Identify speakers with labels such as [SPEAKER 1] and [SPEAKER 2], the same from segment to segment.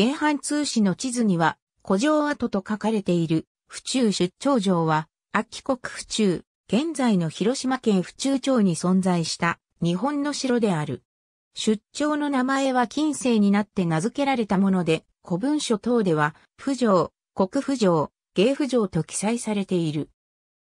[SPEAKER 1] 原版通史の
[SPEAKER 2] 地図には、古城跡と書かれている、府中出張城は、秋国府中、現在の広島県府中町に存在した日本の城である。出張の名前は近世になって名付けられたもので、古文書等では、府城、国府城、芸府城と記載されている。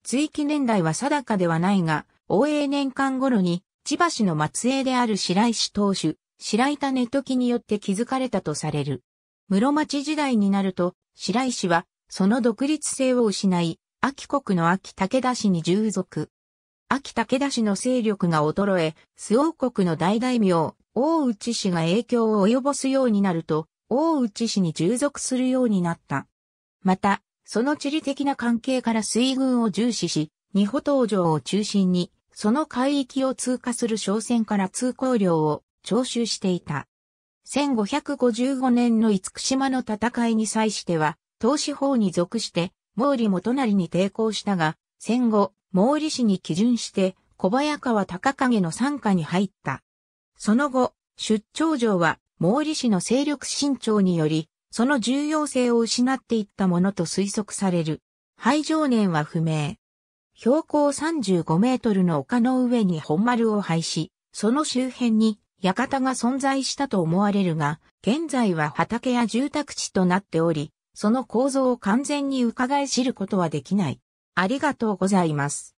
[SPEAKER 2] 追記年代は定かではないが、応永年間頃に、千葉市の末裔である白石当主、白板種時によって築かれたとされる。室町時代になると、白石は、その独立性を失い、秋国の秋武田氏に従属。秋武田氏の勢力が衰え、周王国の大大名、大内氏が影響を及ぼすようになると、大内氏に従属するようになった。また、その地理的な関係から水軍を重視し、二保東城を中心に、その海域を通過する商船から通行料を徴収していた。1555年の五福島の戦いに際しては、東四方に属して、毛利元就に抵抗したが、戦後、毛利氏に基準して、小早川隆景の参加に入った。その後、出張城は、毛利氏の勢力伸長により、その重要性を失っていったものと推測される。廃城年は不明。標高35メートルの丘の上に本丸を廃し、その周辺に館が存在したと思われるが、現在は畑や住宅地となっており、その構造を完全に伺い知ることはできない。ありがとうござ
[SPEAKER 1] います。